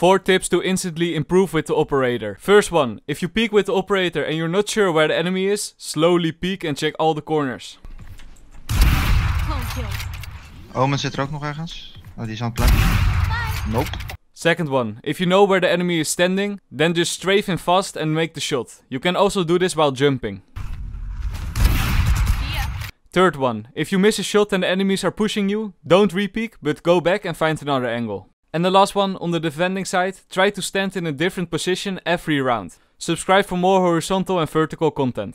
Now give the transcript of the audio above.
4 tips to instantly improve with the operator. First one, if you peek with the operator and you're not sure where the enemy is, slowly peek and check all the corners. Omen oh, zit er ook nog ergens. Oh, die is aan het Nope. Second one, if you know where the enemy is standing, then just strafe him fast and make the shot. You can also do this while jumping. Yeah. Third one, if you miss a shot and the enemies are pushing you, don't re-peek, but go back and find another angle. And the last one on the defending side, try to stand in a different position every round. Subscribe for more horizontal and vertical content.